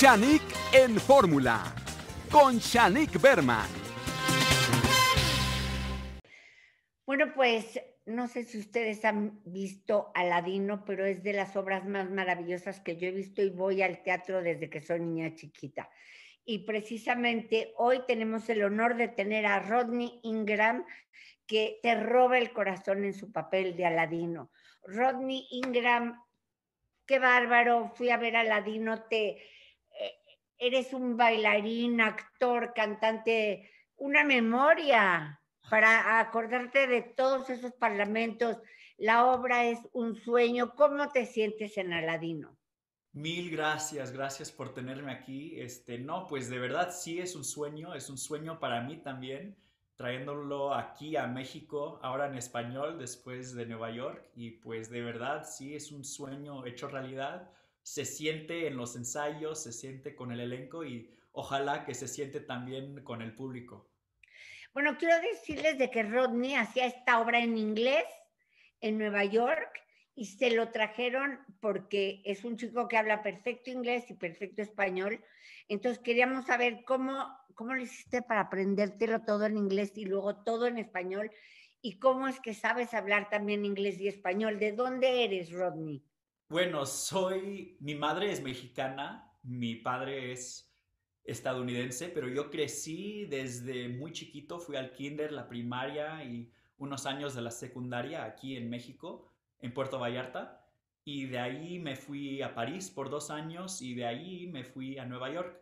Shanik en Fórmula con Shanik Berman. Bueno, pues no sé si ustedes han visto Aladino, pero es de las obras más maravillosas que yo he visto y voy al teatro desde que soy niña chiquita. Y precisamente hoy tenemos el honor de tener a Rodney Ingram, que te roba el corazón en su papel de Aladino. Rodney Ingram, qué bárbaro, fui a ver Aladino, te eres un bailarín, actor, cantante, una memoria para acordarte de todos esos parlamentos. La obra es un sueño. ¿Cómo te sientes en Aladino? Mil gracias, gracias por tenerme aquí. Este, no, pues de verdad sí es un sueño, es un sueño para mí también, trayéndolo aquí a México, ahora en español, después de Nueva York. Y pues de verdad sí es un sueño hecho realidad se siente en los ensayos, se siente con el elenco y ojalá que se siente también con el público. Bueno, quiero decirles de que Rodney hacía esta obra en inglés en Nueva York y se lo trajeron porque es un chico que habla perfecto inglés y perfecto español. Entonces queríamos saber cómo, cómo lo hiciste para aprendértelo todo en inglés y luego todo en español y cómo es que sabes hablar también inglés y español. ¿De dónde eres, Rodney? Bueno, soy, mi madre es mexicana, mi padre es estadounidense, pero yo crecí desde muy chiquito, fui al kinder, la primaria y unos años de la secundaria aquí en México, en Puerto Vallarta, y de ahí me fui a París por dos años y de ahí me fui a Nueva York.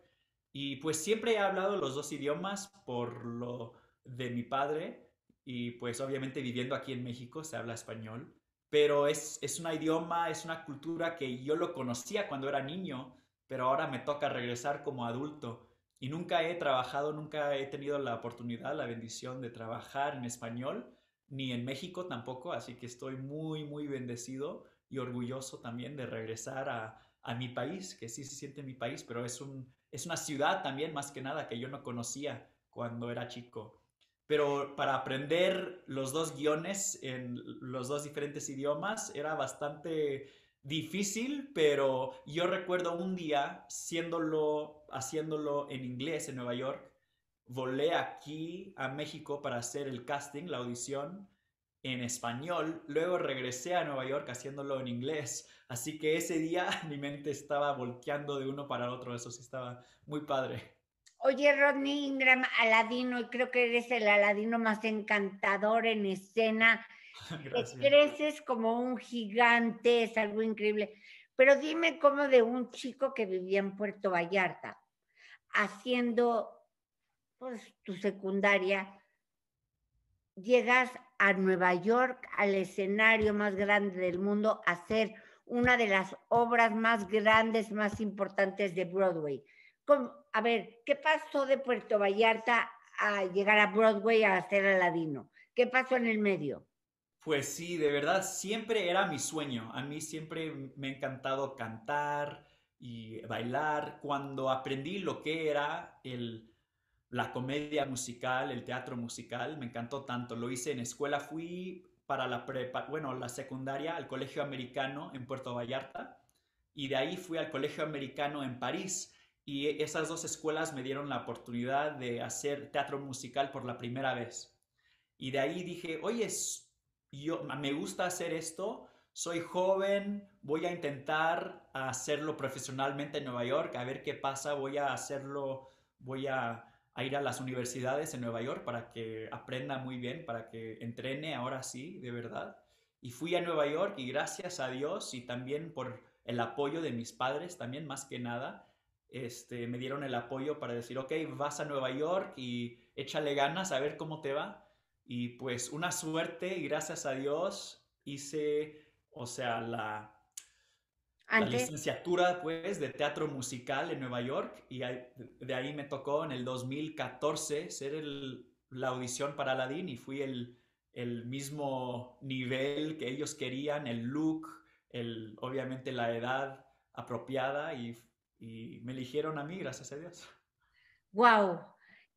Y pues siempre he hablado los dos idiomas por lo de mi padre y pues obviamente viviendo aquí en México se habla español pero es, es un idioma, es una cultura que yo lo conocía cuando era niño, pero ahora me toca regresar como adulto. Y nunca he trabajado, nunca he tenido la oportunidad, la bendición de trabajar en español, ni en México tampoco, así que estoy muy, muy bendecido y orgulloso también de regresar a, mi país, que sí se siente mi país, pero es una ciudad también más que nada que yo no conocía cuando era chico pero para aprender los dos guiones en los dos diferentes idiomas era bastante difícil, pero yo recuerdo un día siéndolo, haciéndolo en inglés en Nueva York, volé aquí a México para hacer el casting, la audición en español, luego regresé a Nueva York haciéndolo en inglés, así que ese día mi mente estaba volteando de uno para el otro, eso sí estaba muy padre. Oye, Rodney Ingram, Aladino, y creo que eres el Aladino más encantador en escena. Creces como un gigante, es algo increíble. Pero dime cómo de un chico que vivía en Puerto Vallarta, haciendo pues, tu secundaria, llegas a Nueva York, al escenario más grande del mundo, a hacer una de las obras más grandes, más importantes de Broadway. ¿Cómo, a ver, ¿qué pasó de Puerto Vallarta a llegar a Broadway a hacer Aladino? ¿Qué pasó en el medio? Pues sí, de verdad, siempre era mi sueño. A mí siempre me ha encantado cantar y bailar. Cuando aprendí lo que era la comedia musical, el teatro musical, me encantó tanto. Lo hice en escuela, fui para la prepa, bueno, la secundaria al Colegio Americano en Puerto Vallarta y de ahí fui al Colegio Americano en París y e, esas dos escuelas me dieron la oportunidad de hacer teatro musical por la primera vez. Y de ahí dije, oye, yo, me gusta hacer esto, soy joven, voy a intentar hacerlo profesionalmente en Nueva York, a ver qué pasa, voy a hacerlo, voy a, a ir a las universidades en Nueva York para que aprenda muy bien, para que entrene ahora sí, de verdad. Y fui a Nueva York y gracias a Dios y también por el apoyo de mis padres, también más que nada, este, me dieron el apoyo para decir, ok, vas a Nueva York y échale ganas a ver cómo te va. Y pues una suerte y gracias a Dios hice, o sea, la, licenciatura pues de teatro musical en Nueva York y de ahí me tocó en el 2014 ser la audición para Aladdin y fui el, mismo nivel que ellos querían, el look, el, obviamente la edad apropiada y y me eligieron a mí, gracias a Dios. ¡Wow!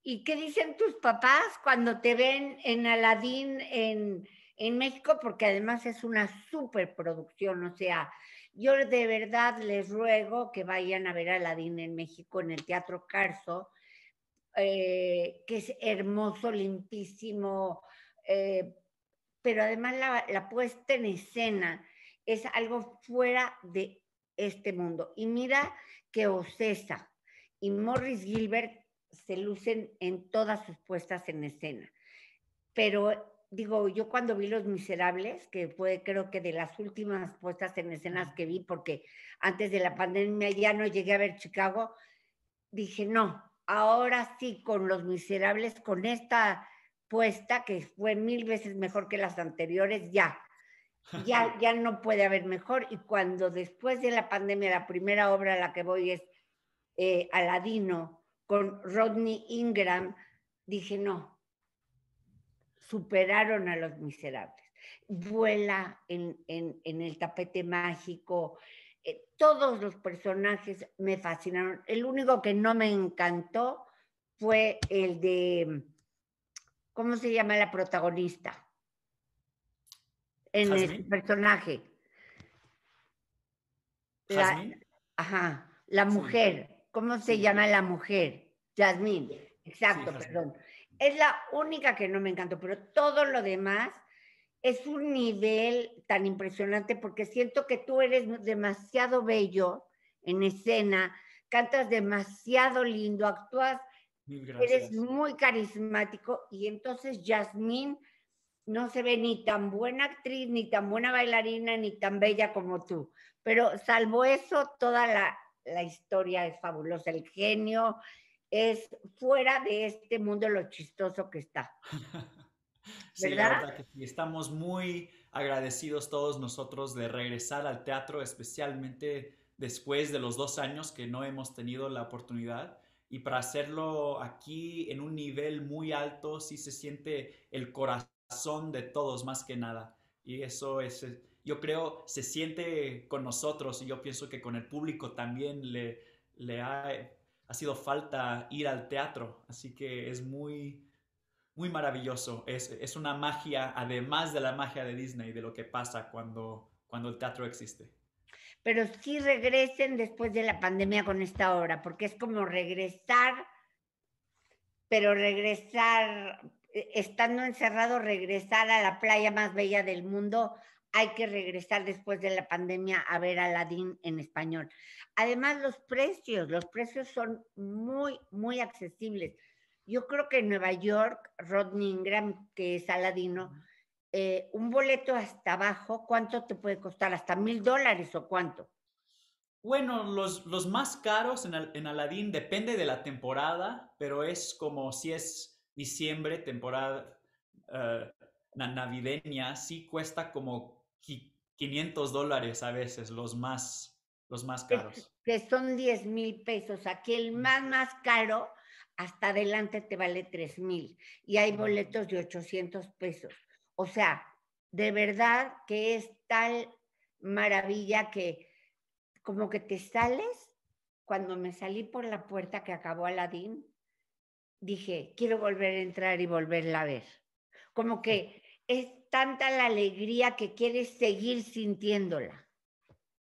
¿Y qué dicen tus papás cuando te ven en Aladín en, México? Porque además es una superproducción, o sea, yo de verdad les ruego que vayan a ver Aladdin en México en el Teatro Carso, eh, que es hermoso, limpísimo, eh, pero además la, la puesta en escena es algo fuera de este mundo. Y mira que Ocesa y Morris Gilbert se lucen en todas sus puestas en escena. Pero digo, yo cuando vi Los Miserables, que fue creo que de las últimas puestas en escenas que vi, porque antes de la pandemia ya no llegué a ver Chicago, dije, no, ahora sí con Los Miserables, con esta puesta que fue mil veces mejor que las anteriores, ya, ya, ya no puede haber mejor. Y cuando después de la pandemia, la primera obra a la que voy es eh, Aladino con Rodney Ingram, dije, no, superaron a los miserables. Vuela en, el tapete mágico. Eh, todos los personajes me fascinaron. El único que no me encantó fue el de, ¿cómo se llama la protagonista? en el personaje. La, mujer. ¿Cómo se llama la mujer? Jasmine. Exacto, perdón. Es la única que no me encantó, pero todo lo demás es un nivel tan impresionante porque siento que tú eres demasiado bello en escena, cantas demasiado lindo, actúas, eres muy carismático y entonces Jasmine no se ve ni tan buena actriz, ni tan buena bailarina, ni tan bella como tú. Pero salvo eso, toda la, la historia es fabulosa. El genio es fuera de este mundo lo chistoso que está. Sí, ¿verdad? La verdad que Estamos muy agradecidos todos nosotros de regresar al teatro, especialmente después de los dos años que no hemos tenido la oportunidad. Y para hacerlo aquí en un nivel muy alto, sí se siente el corazón son de todos más que nada. Y eso es, eh, yo creo, se siente con nosotros y yo pienso que con el público también le, le ha, sido falta ir al teatro. Así que es muy, muy maravilloso. Es, una magia, además de la magia de Disney, de lo que pasa cuando, cuando el teatro existe. Pero sí regresen después de la pandemia con esta obra, porque es como regresar, pero regresar eh, estando encerrado, regresar a la playa más bella del mundo. Hay que regresar después de la pandemia a ver Aladdin en español. Además, los precios, los precios son muy, muy accesibles. Yo creo que en Nueva York, Rodney Ingram, que es Aladino, eh, un boleto hasta abajo, ¿cuánto te puede costar? ¿Hasta mil dólares o cuánto? Bueno, los, más caros en, en Aladdin depende de la temporada, pero es como si es diciembre, temporada eh, navideña, sí cuesta como 500 dólares a veces, los más, los más caros. Que son 10 mil pesos. Aquí el más, más caro, hasta adelante te vale 3 mil. Y hay boletos de 800 pesos. O sea, de verdad que es tal maravilla que como que te sales cuando me salí por la puerta que acabó Aladín, dije, quiero volver a entrar y volverla a ver. Como que es tanta la alegría que quieres seguir sintiéndola.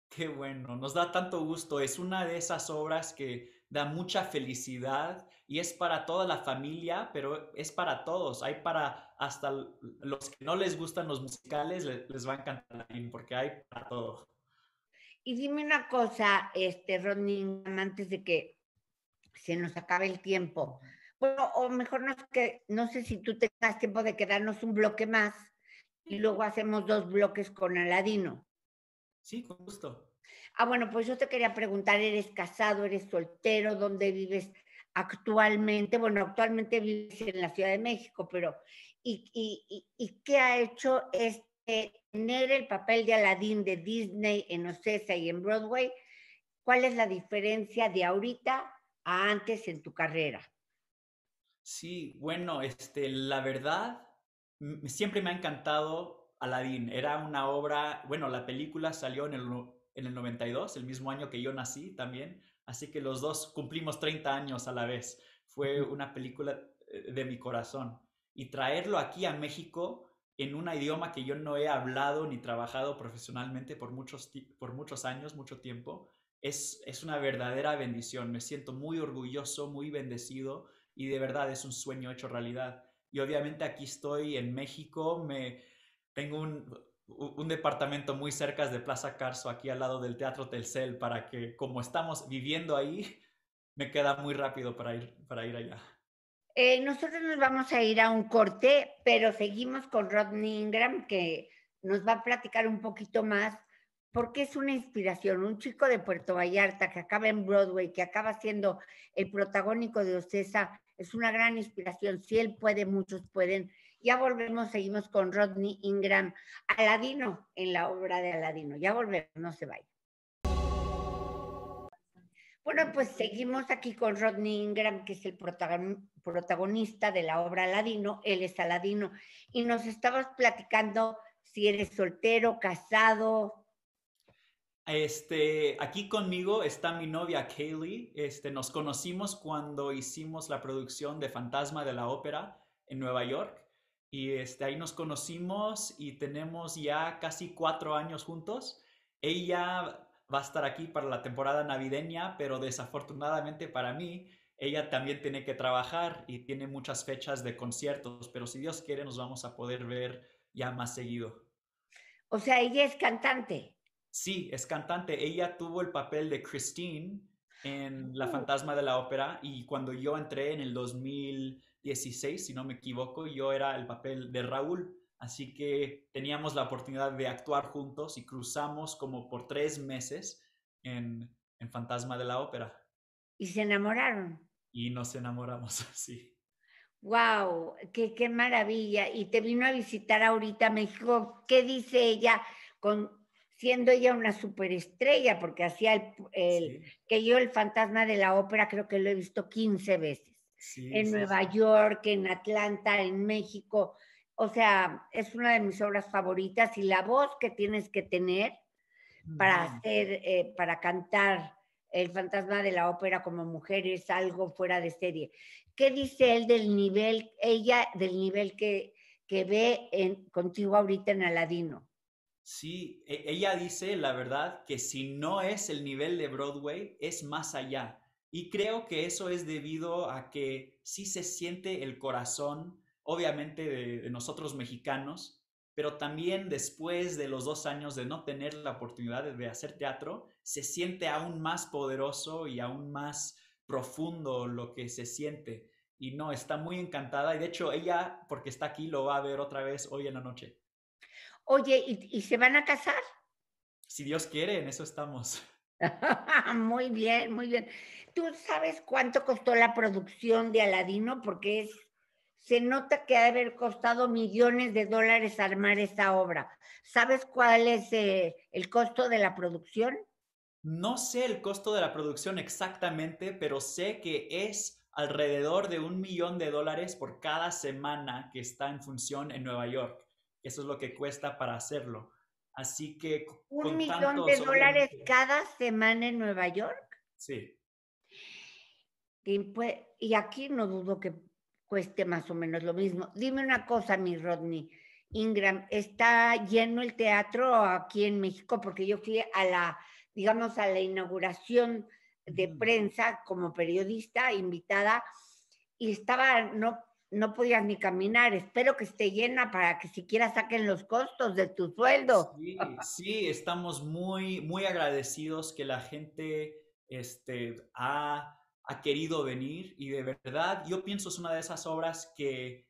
Qué bueno, nos da tanto gusto. Es una de esas obras que da mucha felicidad y es para toda la familia, pero es para todos. Hay para hasta los que no les gustan los musicales, les, va a encantar porque hay para todos. Y dime una cosa, este, Rodney, antes de que se nos acabe el tiempo o mejor no, que, no sé si tú tengas tiempo de quedarnos un bloque más y luego hacemos dos bloques con Aladino. Sí, con gusto. Ah, bueno, pues yo te quería preguntar, ¿eres casado, eres soltero, dónde vives actualmente? Bueno, actualmente vives en la Ciudad de México, pero ¿y, qué ha hecho este tener el papel de Aladín de Disney en Ocesa y en Broadway? ¿Cuál es la diferencia de ahorita a antes en tu carrera? Sí, bueno, este, la verdad, siempre me ha encantado Aladdin. Era una obra, bueno, la película salió en el, en el 92, el mismo año que yo nací también, así que los dos cumplimos 30 años a la vez. Fue una película eh, de mi corazón. Y traerlo aquí a México en un idioma que yo no he hablado ni trabajado profesionalmente por muchos, por muchos años, mucho tiempo, es, es una verdadera bendición. Me siento muy orgulloso, muy bendecido y de verdad es un sueño hecho realidad. Y obviamente aquí estoy en México, me tengo un, un departamento muy cerca de Plaza Carso, aquí al lado del Teatro Telcel, para que como estamos viviendo ahí, me queda muy rápido para ir, para ir allá. Eh, nosotros nos vamos a ir a un corte, pero seguimos con Rodney Ingram, que nos va a platicar un poquito más, porque es una inspiración. Un chico de Puerto Vallarta que acaba en Broadway, que acaba siendo el protagónico de Ocesa es una gran inspiración. Si él puede, muchos pueden. Ya volvemos, seguimos con Rodney Ingram, Aladino, en la obra de Aladino. Ya volvemos, no se vaya. Bueno, pues seguimos aquí con Rodney Ingram, que es el protagonista de la obra Aladino. Él es Aladino. Y nos estabas platicando si eres soltero, casado, este, aquí conmigo está mi novia Kaylee. Este, nos conocimos cuando hicimos la producción de Fantasma de la Ópera en Nueva York. Y este, ahí nos conocimos y tenemos ya casi cuatro años juntos. Ella va a estar aquí para la temporada navideña, pero desafortunadamente para mí, ella también tiene que trabajar y tiene muchas fechas de conciertos, pero si Dios quiere nos vamos a poder ver ya más seguido. O sea, ella es cantante. Sí, es cantante. Ella tuvo el papel de Christine en La Fantasma de la Ópera y cuando yo entré en el 2016, si no me equivoco, yo era el papel de Raúl. Así que teníamos la oportunidad de actuar juntos y cruzamos como por tres meses en, Fantasma de la Ópera. Y se enamoraron. Y nos enamoramos así. ¡Wow! Qué, ¡Qué maravilla! Y te vino a visitar ahorita México. ¿Qué dice ella con, siendo ella una superestrella, porque hacía el, que yo el fantasma de la ópera creo que lo he visto 15 veces, en Nueva York, en Atlanta, en México, o sea, es una de mis obras favoritas y la voz que tienes que tener para hacer, eh, para cantar el fantasma de la ópera como mujer es algo fuera de serie. ¿Qué dice él del nivel, ella, del nivel que, que ve en, contigo ahorita en Aladino? Sí, e, ella dice, la verdad, que si no es el nivel de Broadway, es más allá. Y creo que eso es debido a que sí se siente el corazón, obviamente, de, nosotros mexicanos, pero también después de los dos años de no tener la oportunidad de hacer teatro, se siente aún más poderoso y aún más profundo lo que se siente. Y no, está muy encantada y de hecho ella, porque está aquí, lo va a ver otra vez hoy en la noche. Oye, ¿y, se van a casar? Si Dios quiere, en eso estamos. muy bien, muy bien. ¿Tú sabes cuánto costó la producción de Aladino? Porque se nota que ha haber costado millones de dólares armar esta obra. ¿Sabes cuál es eh, el costo de la producción? No sé el costo de la producción exactamente, pero sé que es alrededor de un millón de dólares por cada semana que está en función en Nueva York. Eso es lo que cuesta para hacerlo. Así que... ¿Un millón de dólares cada semana en Nueva York? Sí. Y, pues, y aquí no dudo que cueste más o menos lo mismo. Dime una cosa, mi Rodney. Ingram, ¿está lleno el teatro aquí en México? Porque yo fui a la, digamos, a la inauguración de prensa como periodista invitada y estaba, no no podías ni caminar. Espero que esté llena para que siquiera saquen los costos de tu sueldo. Sí, estamos muy, muy agradecidos que la gente este, ha, querido venir y de verdad yo pienso es una de esas obras que,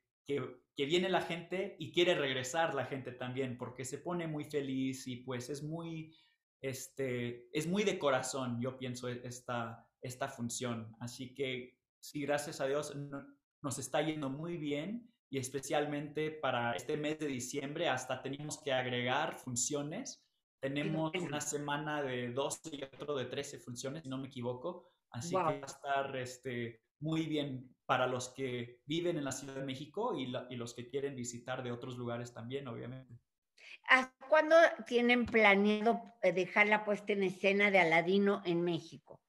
viene la gente y quiere regresar la gente también porque se pone muy feliz y pues es muy, este, es muy de corazón, yo pienso, e-, esta, esta función. Así que sí, gracias a Dios. No, nos está yendo muy bien y especialmente para este mes de diciembre hasta tenemos que agregar funciones. Tenemos una semana de 12 y otro de 13 funciones, si no me equivoco. Así que va a estar este, muy bien para los que viven en la Ciudad de México y, y los que quieren visitar de otros lugares también, obviamente. ¿Hasta cuándo tienen planeado eh, dejar la puesta en escena de Aladino en México?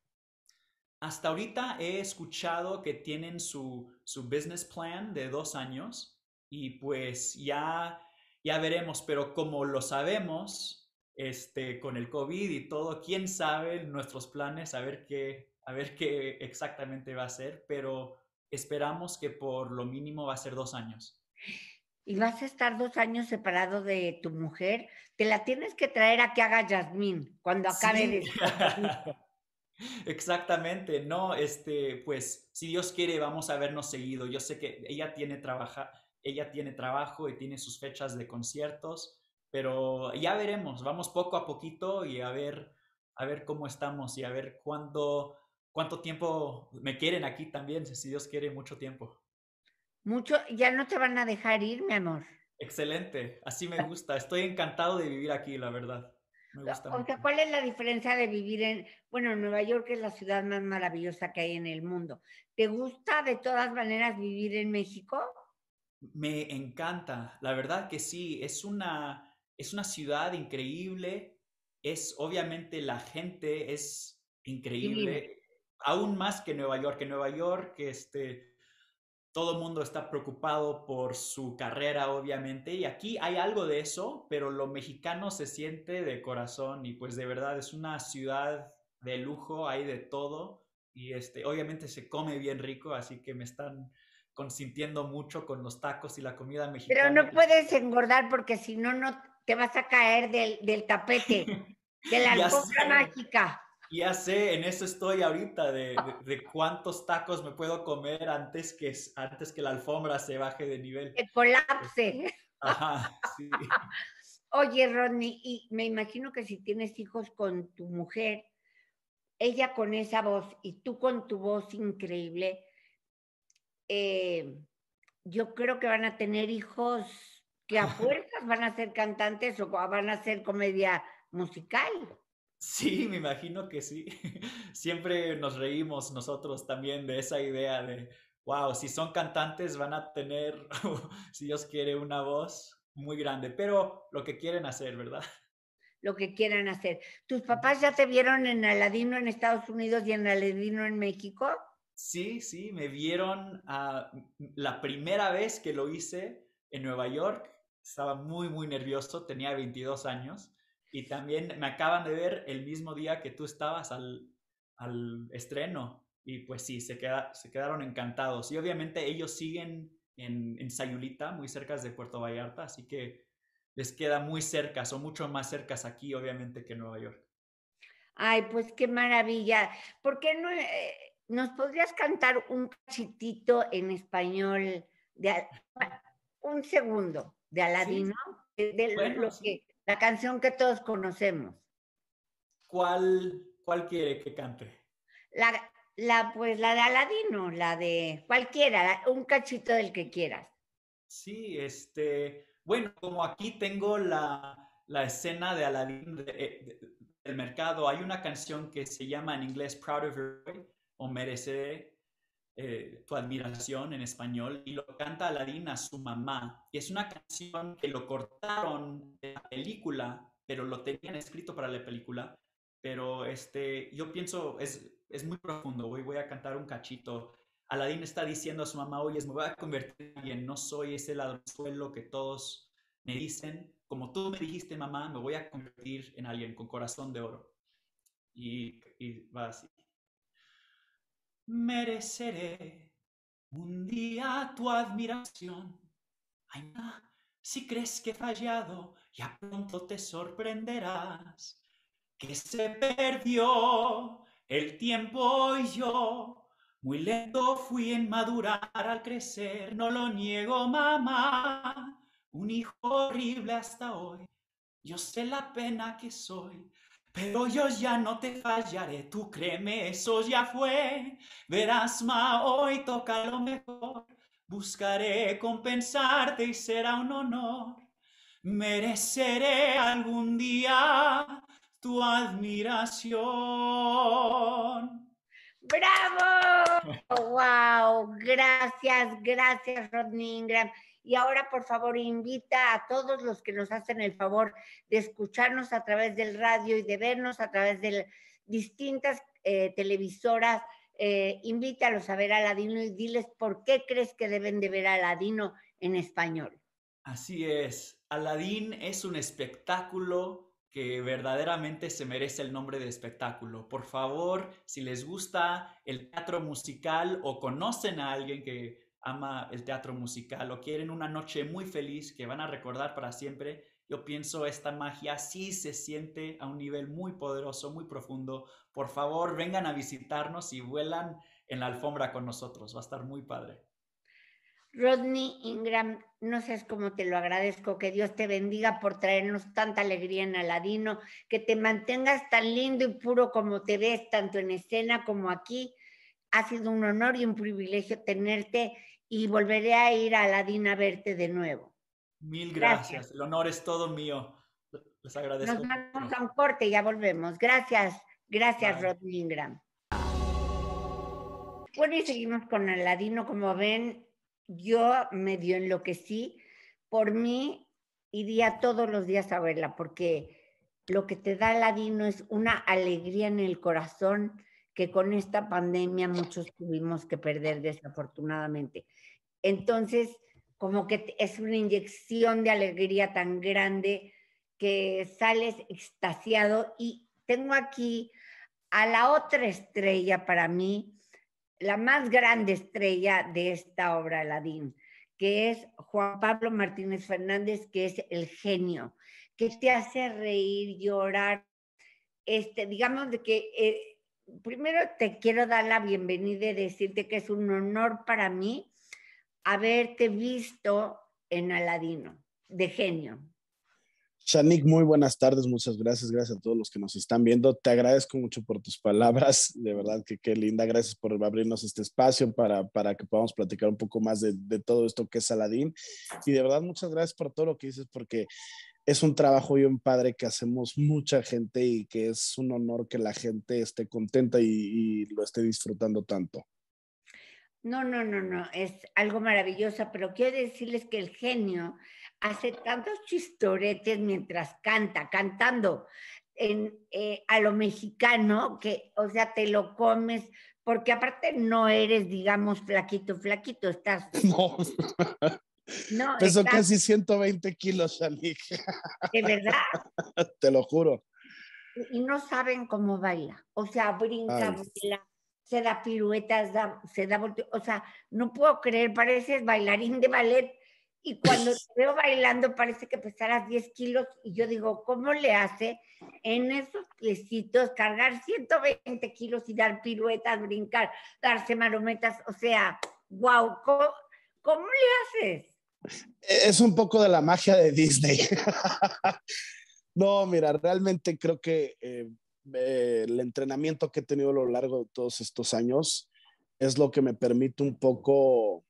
Hasta ahorita he escuchado que tienen su su business plan de dos años y pues ya, ya veremos, pero como lo sabemos, este, con el COVID y todo, quién sabe nuestros planes, a ver qué, a ver qué exactamente va a ser, pero esperamos que por lo mínimo va a ser dos años. Y vas a estar dos años separado de tu mujer, te la tienes que traer a que haga Yasmín cuando acabe de... Exactamente, no, este, pues si Dios quiere vamos a vernos seguido. Yo sé que ella tiene trabaja, ella tiene trabajo y tiene sus fechas de conciertos, pero ya veremos, vamos poco a poquito y a ver a ver cómo estamos y a ver cuándo cuánto tiempo me quieren aquí también, si Dios quiere mucho tiempo. Mucho, ya no te van a dejar ir, mi amor. Excelente, así me ah. gusta. Estoy encantado de vivir aquí, la verdad o sea, ¿cuál es la diferencia de vivir en, bueno, Nueva York es la ciudad más maravillosa que hay en el mundo? ¿Te gusta de todas maneras vivir en México? Me encanta, la verdad que sí, es una, es una ciudad increíble, es obviamente la gente es increíble, aún más que Nueva York, que Nueva York, este, todo el mundo está preocupado por su carrera, obviamente, y aquí hay algo de eso, pero lo mexicano se siente de corazón y pues de verdad es una ciudad de lujo, hay de todo y este, obviamente se come bien rico, así que me están consintiendo mucho con los tacos y la comida mexicana. Pero no puedes engordar porque si no, no te vas a caer del, del tapete, de la alfombra mágica ya sé, en eso estoy ahorita, de, cuántos tacos me puedo comer antes que, antes que la alfombra se baje de nivel. Que colapse. Este, Oye, Rodney, y me imagino que si tienes hijos con tu mujer, ella con esa voz y tú con tu voz increíble, eh, yo creo que van a tener hijos que a fuerzas van a ser cantantes o van a ser comedia musical. Sí, me imagino que sí. Siempre nos reímos nosotros también de esa idea de, wow, si son cantantes van a tener, si Dios quiere, una voz muy grande, pero lo que quieren hacer, ¿verdad? Lo que quieran hacer. ¿Tus papás ya te vieron en Aladino en Estados Unidos y en Aladino en México? Sí, sí, me vieron ah, la primera vez que lo hice en Nueva York. Estaba muy, muy nervioso, tenía 22 años y también me acaban de ver el mismo día que tú estabas al, al estreno. Y pues sí, se, queda, se quedaron encantados. Y obviamente ellos siguen en, en Sayulita, muy cerca de Puerto Vallarta, así que les queda muy cerca, son mucho más cercas aquí, obviamente, que en Nueva York. Ay, pues qué maravilla. ¿Por qué no eh, nos podrías cantar un cachitito en español de un segundo de Aladino? De, lo, la canción que todos conocemos. ¿Cuál, cuál quiere que cante? La, la, pues la de Aladino, la de cualquiera, un cachito del que quieras. Sí, este, bueno, como aquí tengo la, escena de Aladino eh, del mercado, hay una canción que se llama en inglés Proud of Your o Merece eh, tu admiración en español y lo canta Aladín a su mamá. Y es una canción que lo cortaron de la película, pero lo tenían escrito para la película. Pero este, yo pienso, es, es muy profundo, hoy voy a cantar un cachito. Aladín está diciendo a su mamá, oye, me voy a convertir en alguien, no soy ese ladronzuelo que todos me dicen, como tú me dijiste, mamá, me voy a convertir en alguien con corazón de oro. Y, y va así mereceré un día tu admiración. Ay, si crees que he fallado, ya pronto te sorprenderás que se perdió el tiempo y yo. Muy lento fui en madurar al crecer, no lo niego, mamá. Un hijo horrible hasta hoy. Yo sé la pena que soy pero yo ya no te fallaré, tú créeme, eso ya fue. Verás, ma, hoy toca lo mejor. Buscaré compensarte y será un honor. Mereceré algún día tu admiración. ¡Bravo! ¡Wow! Gracias, gracias, Rodney Ingram. Y ahora, por favor, invita a todos los que nos hacen el favor de escucharnos a través del radio y de vernos a través de distintas eh, televisoras. Eh, invítalos a ver Aladino y diles por qué crees que deben de ver Aladino en español. Así es. Aladín es un espectáculo que verdaderamente se merece el nombre de espectáculo. Por favor, si les gusta el teatro musical o conocen a alguien que ama el teatro musical o quieren una noche muy feliz que van a recordar para siempre, yo pienso esta magia sí se siente a un nivel muy poderoso, muy profundo. Por favor, vengan a visitarnos y vuelan en la alfombra con nosotros. Va a estar muy padre. Rodney Ingram, no sé cómo te lo agradezco, que Dios te bendiga por traernos tanta alegría en Aladino, que te mantengas tan lindo y puro como te ves, tanto en escena como aquí, ha sido un honor y un privilegio tenerte y volveré a ir a Aladín a verte de nuevo. Mil gracias. El honor es todo mío. Les agradezco. Nos vamos a un corte y ya volvemos. Gracias. Gracias, Rod Ingram. Bueno, y seguimos con Aladino. Como ven, yo me medio enloquecí. Por mí, iría todos los días a verla, porque lo que te da Aladino es una alegría en el corazón con esta pandemia muchos tuvimos que perder desafortunadamente. Entonces, como que es una inyección de alegría tan grande que sales extasiado y tengo aquí a la otra estrella para mí, la más grande estrella de esta obra, Aladín, que es Juan Pablo Martínez Fernández, que es el genio, que te hace reír, llorar, este, digamos de que eh, primero te quiero dar la bienvenida y decirte que es un honor para mí haberte visto en Aladino, de genio. Shanik, muy buenas tardes, muchas gracias, gracias a todos los que nos están viendo. Te agradezco mucho por tus palabras, de verdad que qué linda, gracias por abrirnos este espacio para, para que podamos platicar un poco más de, de todo esto que es Aladín. Y de verdad, muchas gracias por todo lo que dices, porque es un trabajo bien padre que hacemos mucha gente y que es un honor que la gente esté contenta y, lo esté disfrutando tanto. No, no, no, no, es algo maravilloso, pero quiero decirles que el genio hace tantos chistoretes mientras canta, cantando en, eh, a lo mexicano, que, o sea, te lo comes, porque aparte no eres, digamos, flaquito, flaquito, estás No, Peso casi 120 kilos, Ali. De verdad. Te lo juro. Y no saben cómo baila. O sea, brinca, se da piruetas, se da O sea, no puedo creer, parece bailarín de ballet. Y cuando te veo bailando, parece que pesaras 10 kilos. Y yo digo, ¿cómo le hace en esos plecitos cargar 120 kilos y dar piruetas, brincar, darse marometas? O sea, wow, cómo le haces? E-, es un poco de la magia de Disney. no, mira, realmente creo que eh, eh, el entrenamiento que he tenido a lo largo de todos estos años es lo que me permite un poco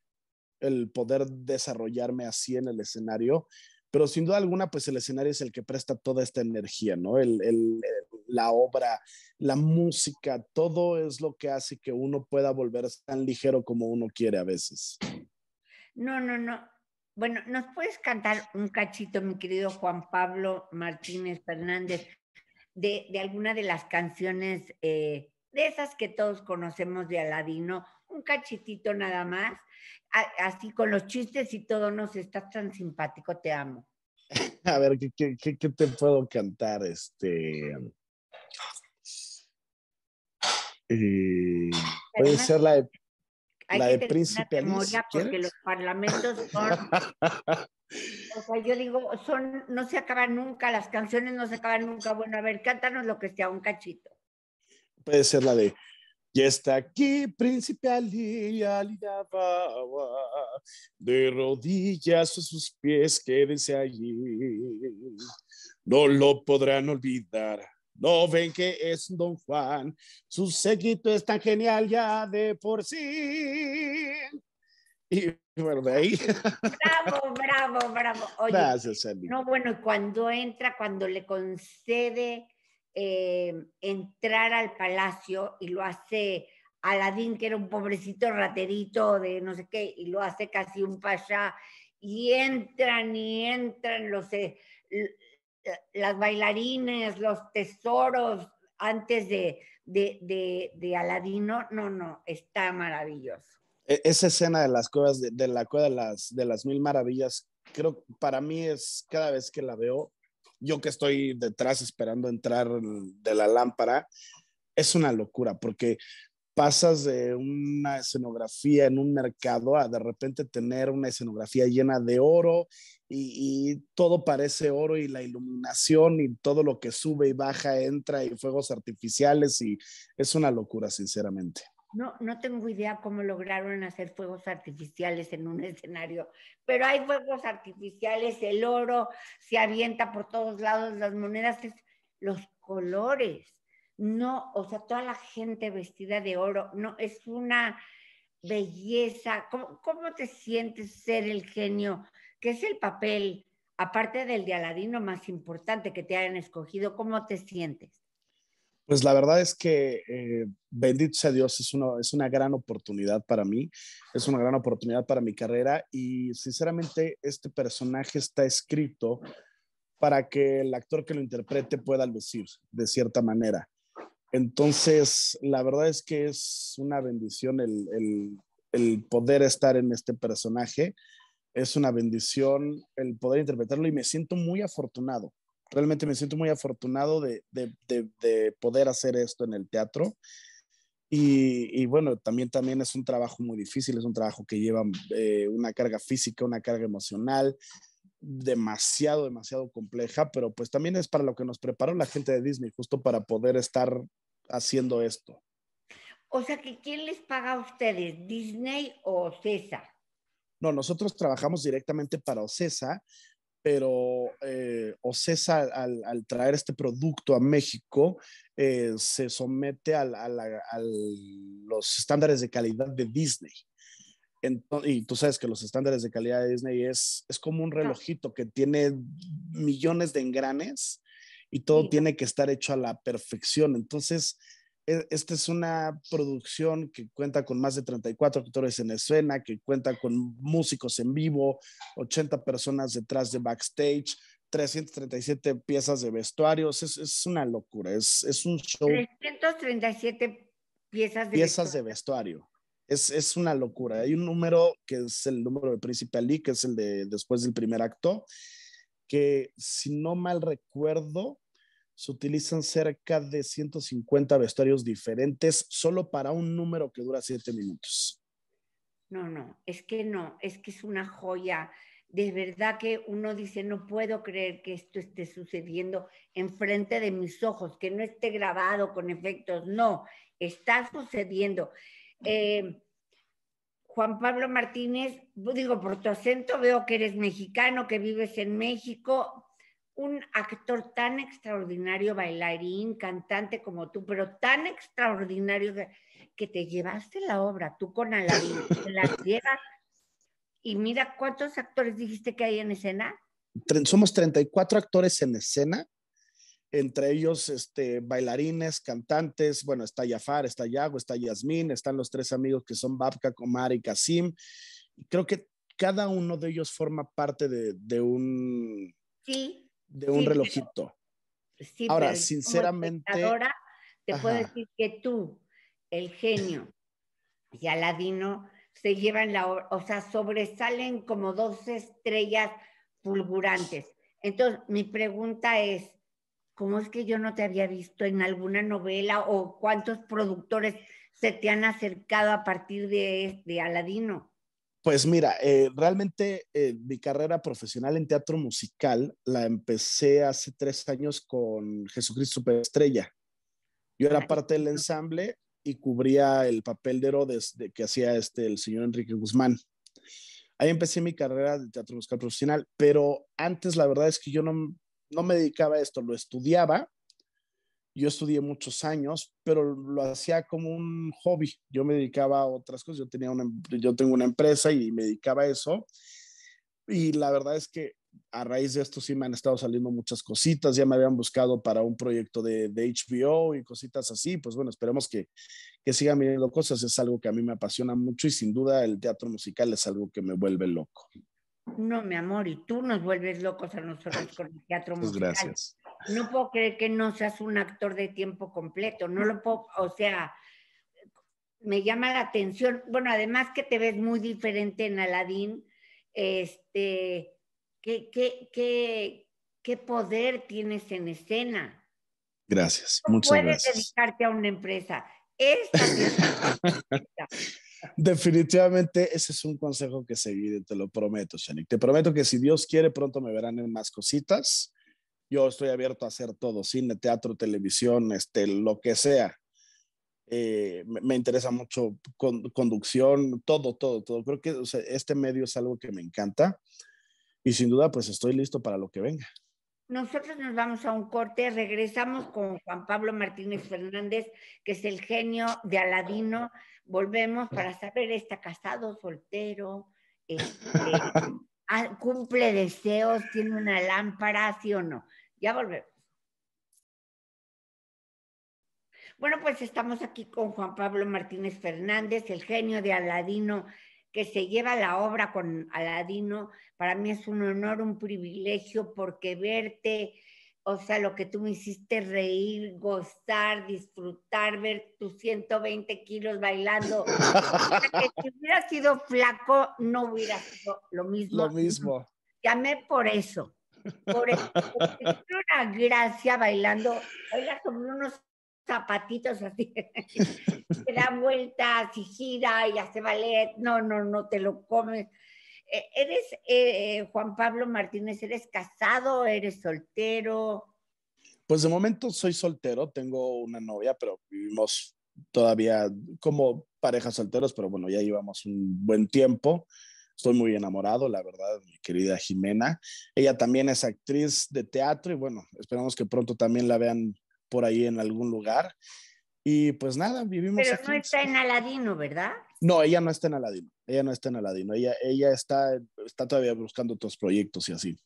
el poder desarrollarme así en el escenario. Pero sin duda alguna, pues el escenario es el que presta toda esta energía, ¿no? la obra, la música, todo es lo que hace que uno pueda volver tan ligero como uno quiere a veces. No, no, no. Bueno, ¿nos puedes cantar un cachito, mi querido Juan Pablo Martínez Fernández, de, alguna de las canciones, eh, de esas que todos conocemos de Aladino? Un cachitito nada más, así con los chistes y todo, nos estás tan simpático, te amo. A ver, ¿qué, te puedo cantar? Este. Eh, puede ser la de la de tener Príncipe una memoria porque los parlamentos son... o sea, yo digo, no se acaban nunca, las canciones no se acaban nunca. Bueno, a ver, cántanos lo que sea, un cachito. Puede ser la de... Ya está aquí, príncipe Ali, Ali de rodillas a sus pies, quédense allí. No lo podrán olvidar no ven que es Don Juan, su seguito es tan genial ya de por sí. Y bueno, de ahí. Bravo, bravo, bravo. Oye, Gracias, No, bueno, cuando entra, cuando le concede eh, entrar al palacio y lo hace Aladín, que era un pobrecito raterito de no sé qué, y lo hace casi un payá, y entran y entran los, eh, las bailarines, los tesoros antes de, de, de, Aladino, no, no, está maravilloso. E, esa escena de las cuevas, de, la cueva de las, de las mil maravillas, creo que para mí es cada vez que la veo, yo que estoy detrás esperando entrar de la lámpara, es una locura porque pasas de una escenografía en un mercado a de repente tener una escenografía llena de oro y, todo parece oro y la iluminación y todo lo que sube y baja entra y fuegos artificiales y es una locura, sinceramente. No, no tengo idea cómo lograron hacer fuegos artificiales en un escenario, pero hay fuegos artificiales, el oro se avienta por todos lados, las monedas, los colores. No, o sea, toda la gente vestida de oro, no, es una belleza. ¿Cómo, cómo te sientes ser el genio ¿Qué es el papel, aparte del de Aladino, más importante que te hayan escogido? ¿Cómo te sientes? Pues la verdad es que, eh, bendito sea Dios, es una, es una gran oportunidad para mí, es una gran oportunidad para mi carrera y sinceramente este personaje está escrito para que el actor que lo interprete pueda lucir de cierta manera. Entonces, la verdad es que es una bendición el, el poder estar en este personaje es una bendición el poder interpretarlo y me siento muy afortunado. Realmente me siento muy afortunado de, poder hacer esto en el teatro. Y, bueno, también, también es un trabajo muy difícil, es un trabajo que lleva eh, una carga física, una carga emocional, demasiado, demasiado compleja, pero pues también es para lo que nos preparó la gente de Disney, justo para poder estar haciendo esto. O sea que ¿quién les paga a ustedes, Disney o César? No, nosotros trabajamos directamente para OCESA, pero eh, OCESA al, traer este producto a México eh, se somete a los estándares de calidad de Disney. y tú sabes que los estándares de calidad de Disney es, es como un relojito que tiene millones de engranes y todo tiene que estar hecho a la perfección. Entonces, e-, esta es una producción que cuenta con más de 34 actores en escena, que cuenta con músicos en vivo, 80 personas detrás de backstage, 337 piezas de vestuario. Es, una locura, es, un show. 337 piezas de piezas De vestuario. Es, es, una locura. Hay un número que es el número de Príncipe Ali, que es el de después del primer acto, que si no mal recuerdo, se utilizan cerca de 150 vestuarios diferentes solo para un número que dura 7 minutos. No, no, es que no, es que es una joya. De verdad que uno dice, no puedo creer que esto esté sucediendo enfrente de mis ojos, que no esté grabado con efectos. No, está sucediendo. Eh, Juan Pablo Martínez, digo, por tu acento veo que eres mexicano, que vives en México, un actor tan extraordinario, bailarín, cantante como tú, pero tan extraordinario que, que te llevaste la obra, tú con Aladín, te la llevas. Y mira, ¿cuántos actores dijiste que hay en escena? Somos 34 actores en escena, entre ellos este, bailarines, cantantes, bueno, está Jafar, está Yago, está Yasmín, están los tres amigos que son Babka, Omar y Kasim. Creo que cada uno de ellos forma parte de, de un... Sí de un relojito. Ahora, sinceramente... Ahora te puedo decir que tú, el genio y Aladino, se llevan la... O sea, sobresalen como dos estrellas fulgurantes. Entonces, mi pregunta es, ¿cómo es que yo no te había visto en alguna novela o cuántos productores se te han acercado a partir de, de Aladino? Pues mira, eh, realmente eh, mi carrera profesional en teatro musical la empecé hace tres años con Jesucristo Superestrella. Yo era parte del ensamble y cubría el papel de Herodes que hacía este, el señor Enrique Guzmán. Ahí empecé mi carrera de teatro musical profesional, pero antes la verdad es que yo no, no me dedicaba a esto, lo estudiaba, yo estudié muchos años, pero lo hacía como un hobby. Yo me dedicaba a otras cosas. Yo, tenía una, yo tengo una empresa y me dedicaba a eso. Y la verdad es que a raíz de esto sí me han estado saliendo muchas cositas. Ya me habían buscado para un proyecto de, de HBO y cositas así. Pues bueno, esperemos que, que sigan viniendo cosas. Es algo que a mí me apasiona mucho y sin duda el teatro musical es algo que me vuelve loco. No, mi amor, y tú nos vuelves locos a nosotros con el teatro pues musical. Gracias no puedo creer que no seas un actor de tiempo completo, no lo puedo, o sea, me llama la atención. Bueno, además que te ves muy diferente en Aladdin. este, ¿qué, qué, qué, poder tienes en escena? Gracias, no muchas puedes dedicarte a una empresa. Definitivamente ese es un consejo que seguiré, te lo prometo, Shanik. Te prometo que si Dios quiere, pronto me verán en más cositas. Yo estoy abierto a hacer todo, cine, teatro, televisión, este, lo que sea. Eh, me, interesa mucho conducción, todo, todo, todo. Creo que este medio es algo que me encanta y sin duda pues estoy listo para lo que venga. Nosotros nos vamos a un corte, regresamos con Juan Pablo Martínez Fernández, que es el genio de Aladino. Volvemos para saber, está casado, soltero, este, ah, cumple deseos, tiene una lámpara, sí o no. Ya volvemos. Bueno, pues estamos aquí con Juan Pablo Martínez Fernández, el genio de Aladino, que se lleva la obra con Aladino. Para mí es un honor, un privilegio, porque verte, o sea, lo que tú me hiciste reír, gozar, disfrutar, ver tus 120 kilos bailando. que si hubiera sido flaco, no hubiera sido lo mismo. Lo mismo. Llamé por eso. Por una gracia bailando, oiga, con unos zapatitos así, te da vueltas y gira y hace ballet, no, no, no te lo comes. E, eres, eh, eh, Juan Pablo Martínez, ¿eres casado? ¿Eres soltero? Pues de momento soy soltero, tengo una novia, pero vivimos todavía como parejas solteros, pero bueno, ya llevamos un buen tiempo. Estoy muy enamorado, la verdad, mi querida Jimena. Ella también es actriz de teatro y bueno, esperamos que pronto también la vean por ahí en algún lugar. Y pues nada, vivimos. Pero no está en Aladino, ¿verdad? No, ella no está en Aladino. Ella no está en Aladino. Ella, ella está, está todavía buscando otros proyectos y así.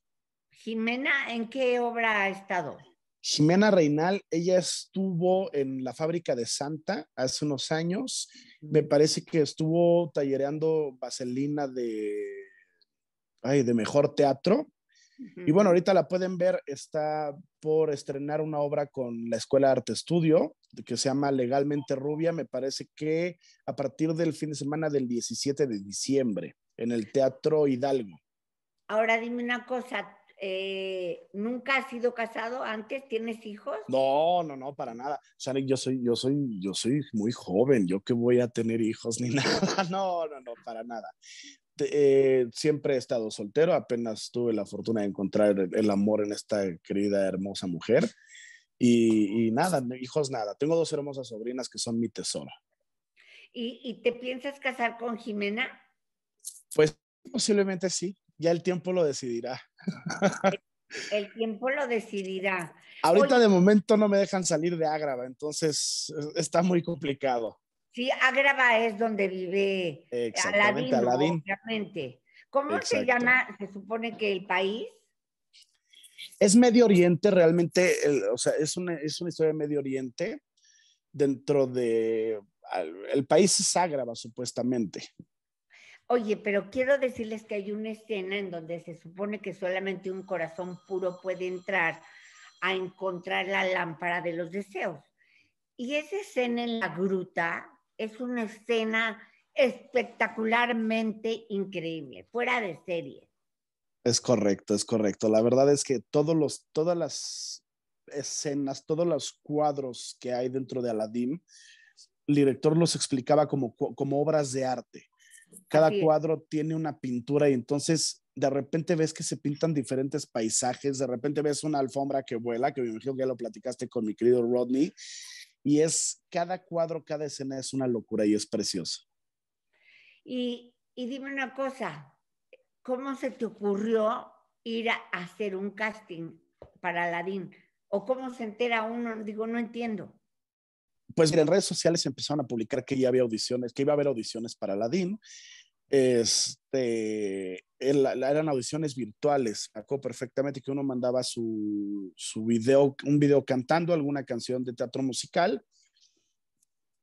Jimena, ¿en qué obra ha estado? Jimena Reinal, ella estuvo en la fábrica de Santa hace unos años. Me parece que estuvo tallereando vaselina de, ay, de mejor teatro. Y bueno, ahorita la pueden ver, está por estrenar una obra con la Escuela de Arte Estudio, que se llama Legalmente Rubia, me parece que a partir del fin de semana del 17 de diciembre, en el Teatro Hidalgo. Ahora dime una cosa, eh, nunca has sido casado antes, ¿tienes hijos? No, no, no, para nada. yo soy, yo soy, yo soy muy joven, yo qué voy a tener hijos ni nada. No, no, no, para nada. Eh, siempre he estado soltero, apenas tuve la fortuna de encontrar el, amor en esta querida, hermosa mujer. Y, nada, hijos, nada. Tengo dos hermosas sobrinas que son mi tesoro. y te piensas casar con Jimena? Pues posiblemente sí ya el tiempo lo decidirá. El, tiempo lo decidirá. Ahorita de momento no me dejan salir de Ágrava, entonces eh, está muy complicado. Sí, Ágrava es donde vive Exactamente, Aladín, ¿Cómo se llama? Se supone que el país. Es Medio Oriente, realmente, o sea, es una, es una historia de Medio Oriente dentro de. El país es Ágrava, supuestamente. Oye, pero quiero decirles que hay una escena en donde se supone que solamente un corazón puro puede entrar a encontrar la lámpara de los deseos. Y esa escena en la gruta es una escena espectacularmente increíble, fuera de serie. Es correcto, es correcto. La verdad es que todos los, todas las escenas, todos los cuadros que hay dentro de Aladdin, el director los explicaba como, como obras de arte cada cuadro tiene una pintura y entonces de repente ves que se pintan diferentes paisajes, de repente ves una alfombra que vuela, que me imagino que ya lo platicaste con mi querido Rodney, y es cada cuadro, cada escena es una locura y es precioso. Y, y dime una cosa, ¿cómo se te ocurrió ir a hacer un casting para Aladdin? ¿O cómo se entera uno? Digo, no entiendo pues en redes sociales empezaron a publicar que ya había audiciones, que iba a haber audiciones para Aladdin. Este, eran audiciones virtuales, sacó perfectamente que uno mandaba su, su video, un video cantando alguna canción de teatro musical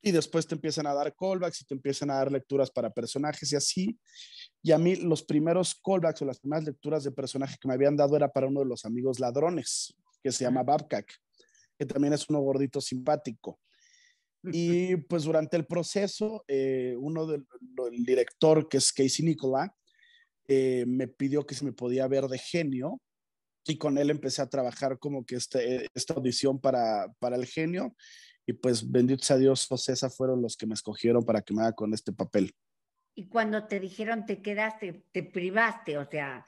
y después te empiezan a dar callbacks y te empiezan a dar lecturas para personajes y así. Y a mí los primeros callbacks o las primeras lecturas de personaje que me habían dado era para uno de los amigos ladrones, que se llama Babcock, que también es uno gordito simpático. Y pues durante el proceso, eh, uno del director, que es Casey Nicola, eh, me pidió que se me podía ver de genio y con él empecé a trabajar como que este, esta audición para, para el genio y pues bendito sea Dios, o fueron los que me escogieron para que me haga con este papel. Y cuando te dijeron te quedaste, te privaste, o sea,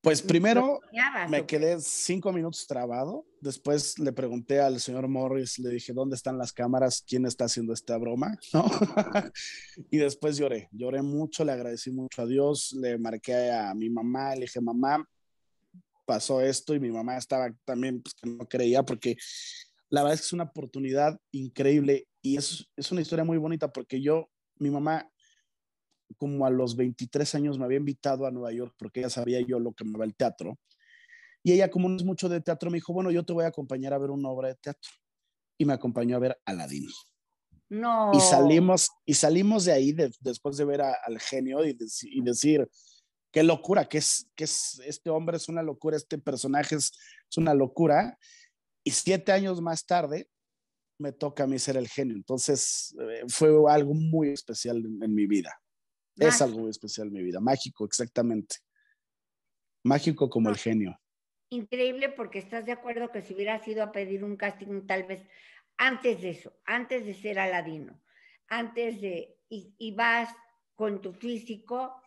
pues primero me quedé cinco minutos trabado. Después le pregunté al señor Morris, le dije, ¿dónde están las cámaras? ¿Quién está haciendo esta broma? y después lloré, lloré mucho, le agradecí mucho a Dios, le marqué a mi mamá, le dije, mamá, pasó esto y mi mamá estaba también, pues que no creía porque la verdad es que es una oportunidad increíble y es, es una historia muy bonita porque yo, mi mamá como a los 23 años me había invitado a Nueva York porque ya sabía yo lo que me va el teatro. Y ella, como no es mucho de teatro, me dijo, bueno, yo te voy a acompañar a ver una obra de teatro. Y me acompañó a ver Aladino. No. Y salimos, y salimos de ahí después de ver al genio y, decir, qué locura, que es, que es, este hombre es una locura, este personaje es, una locura. Y siete años más tarde, me toca a mí ser el genio. Entonces, eh, fue algo muy especial en mi vida. Es algo especial en mi vida, mágico, exactamente. Mágico como el genio. Increíble porque estás de acuerdo que si hubieras ido a pedir un casting tal vez antes de eso, antes de ser aladino, antes de, y, vas con tu físico,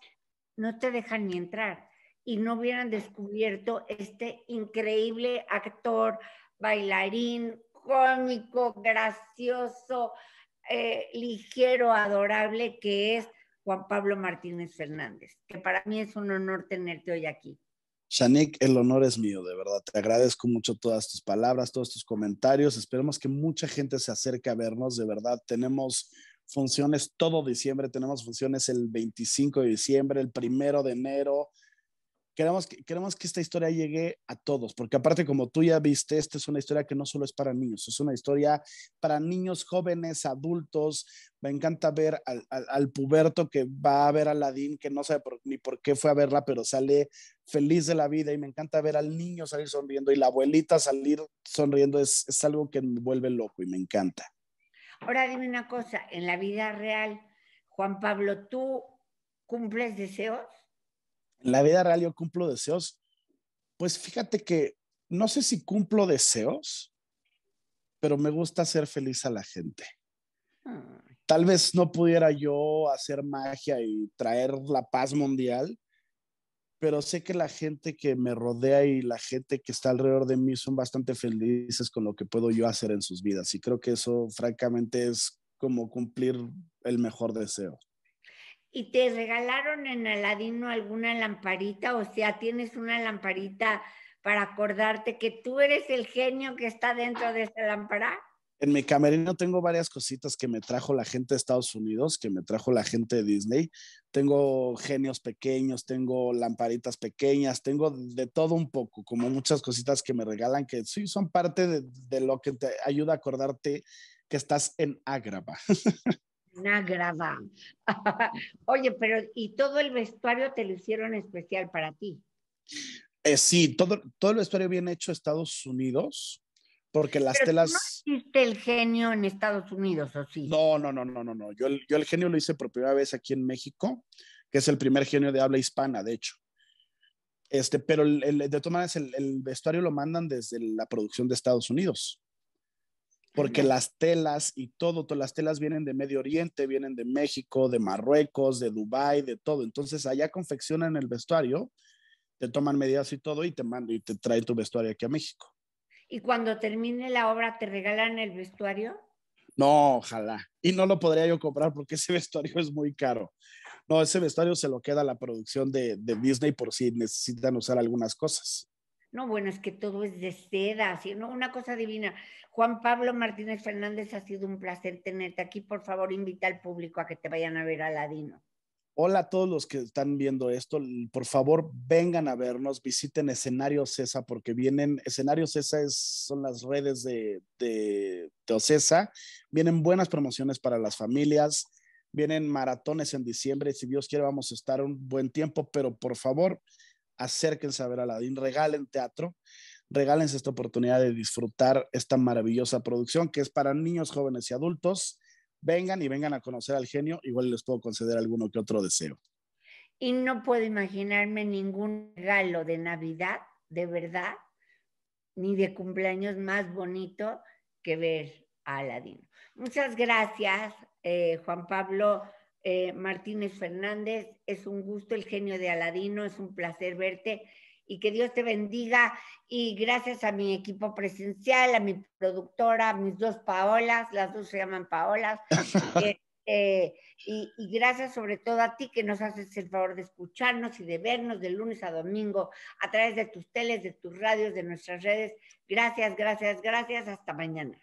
no te dejan ni entrar y no hubieran descubierto este increíble actor, bailarín, cómico, gracioso, eh, ligero, adorable que es Juan Pablo Martínez Fernández, que para mí es un honor tenerte hoy aquí. Shanik, el honor es mío, de verdad. Te agradezco mucho todas tus palabras, todos tus comentarios. Esperemos que mucha gente se acerque a vernos, de verdad. Tenemos funciones todo diciembre, tenemos funciones el 25 de diciembre, el primero de enero, Queremos que, queremos que esta historia llegue a todos, porque aparte como tú ya viste, esta es una historia que no solo es para niños, es una historia para niños jóvenes, adultos. Me encanta ver al, puberto que va a ver a Aladín, que no sabe ni por qué fue a verla, pero sale feliz de la vida y me encanta ver al niño salir sonriendo y la abuelita salir sonriendo. Es, es algo que me vuelve loco y me encanta. Ahora dime una cosa, en la vida real, Juan Pablo, ¿tú cumples deseos? la vida real yo cumplo deseos. Pues fíjate que no sé si cumplo deseos, pero me gusta hacer feliz a la gente. Tal vez no pudiera yo hacer magia y traer la paz mundial, pero sé que la gente que me rodea y la gente que está alrededor de mí son bastante felices con lo que puedo yo hacer en sus vidas. Y creo que eso, francamente, es como cumplir el mejor deseo. ¿Y te regalaron en Aladino alguna lamparita? O sea, ¿tienes una lamparita para acordarte que tú eres el genio que está dentro de esa lámpara? En mi camerino tengo varias cositas que me trajo la gente de Estados Unidos, que me trajo la gente de Disney. Tengo genios pequeños, tengo lamparitas pequeñas, tengo de todo un poco, como muchas cositas que me regalan que sí son parte de, lo que te ayuda a acordarte que estás en Ágrava. grava Oye, pero ¿y todo el vestuario te lo hicieron especial para ti? Eh, sí, todo, todo el vestuario bien hecho Estados Unidos, porque las telas... ¿No el genio en Estados Unidos o sí? No, no, no, no, no, no. Yo, el genio lo hice por primera vez aquí en México, que es el primer genio de habla hispana, de hecho. Este, pero de todas maneras, el, vestuario lo mandan desde la producción de Estados Unidos porque las telas y todo, todas las telas vienen de Medio Oriente, vienen de México, de Marruecos, de Dubái, de todo. Entonces allá confeccionan el vestuario, te toman medidas y todo y te mandan y te traen tu vestuario aquí a México. ¿Y cuando termine la obra te regalan el vestuario? No, ojalá. Y no lo podría yo comprar porque ese vestuario es muy caro. No, ese vestuario se lo queda la producción de, de Disney por si necesitan usar algunas cosas. No, bueno, es que todo es de seda, sino una cosa divina. Juan Pablo Martínez Fernández, ha sido un placer tenerte aquí. Por favor, invita al público a que te vayan a ver a Ladino. Hola a todos los que están viendo esto. Por favor, vengan a vernos, visiten Escenario CESA porque vienen, Escenarios CESA es, son las redes de, de, de OCESA. Vienen buenas promociones para las familias, vienen maratones en diciembre. Si Dios quiere, vamos a estar un buen tiempo, pero por favor, acérquense a ver Aladdin, regalen teatro, regálense esta oportunidad de disfrutar esta maravillosa producción que es para niños, jóvenes y adultos. Vengan y vengan a conocer al genio, igual les puedo conceder alguno que otro deseo. Y no puedo imaginarme ningún regalo de Navidad, de verdad, ni de cumpleaños más bonito que ver a Aladino. Muchas gracias, eh, Juan Pablo. Eh, Martínez Fernández. Es un gusto, el genio de Aladino, es un placer verte y que Dios te bendiga. Y gracias a mi equipo presencial, a mi productora, a mis dos Paolas, las dos se llaman Paolas. Eh, eh, y, y, gracias sobre todo a ti que nos haces el favor de escucharnos y de vernos de lunes a domingo a través de tus teles, de tus radios, de nuestras redes. Gracias, gracias, gracias. Hasta mañana.